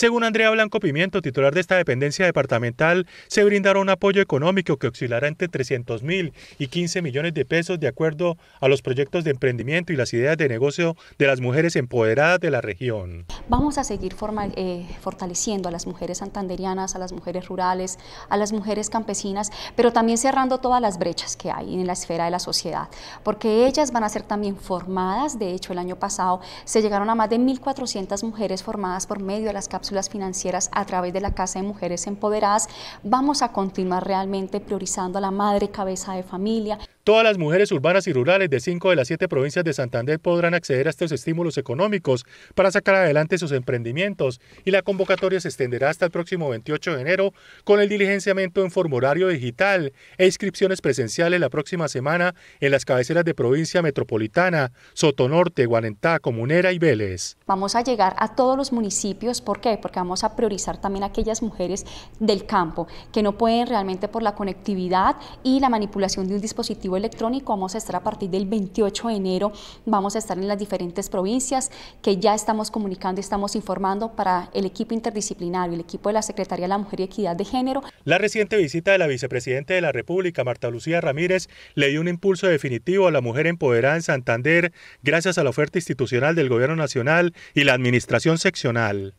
Según Andrea Blanco Pimiento, titular de esta dependencia departamental, se brindará un apoyo económico que oscilará entre 300 mil y 15 millones de pesos de acuerdo a los proyectos de emprendimiento y las ideas de negocio de las mujeres empoderadas de la región. Vamos a seguir eh, fortaleciendo a las mujeres santanderianas, a las mujeres rurales, a las mujeres campesinas, pero también cerrando todas las brechas que hay en la esfera de la sociedad, porque ellas van a ser también formadas. De hecho, el año pasado se llegaron a más de 1.400 mujeres formadas por medio de las cápsulas financieras a través de la Casa de Mujeres Empoderadas. Vamos a continuar realmente priorizando a la madre cabeza de familia. Todas las mujeres urbanas y rurales de cinco de las siete provincias de Santander podrán acceder a estos estímulos económicos para sacar adelante sus emprendimientos y la convocatoria se extenderá hasta el próximo 28 de enero con el diligenciamiento en formulario digital e inscripciones presenciales la próxima semana en las cabeceras de provincia metropolitana, Sotonorte, Guanentá, Comunera y Vélez. Vamos a llegar a todos los municipios, ¿por qué? Porque vamos a priorizar también a aquellas mujeres del campo que no pueden realmente por la conectividad y la manipulación de un dispositivo electrónico. Vamos a estar a partir del 28 de enero, vamos a estar en las diferentes provincias que ya estamos comunicando y estamos informando para el equipo interdisciplinario, el equipo de la Secretaría de la Mujer y Equidad de Género. La reciente visita de la vicepresidenta de la República, Marta Lucía Ramírez, le dio un impulso definitivo a la mujer empoderada en Santander gracias a la oferta institucional del Gobierno Nacional y la Administración Seccional.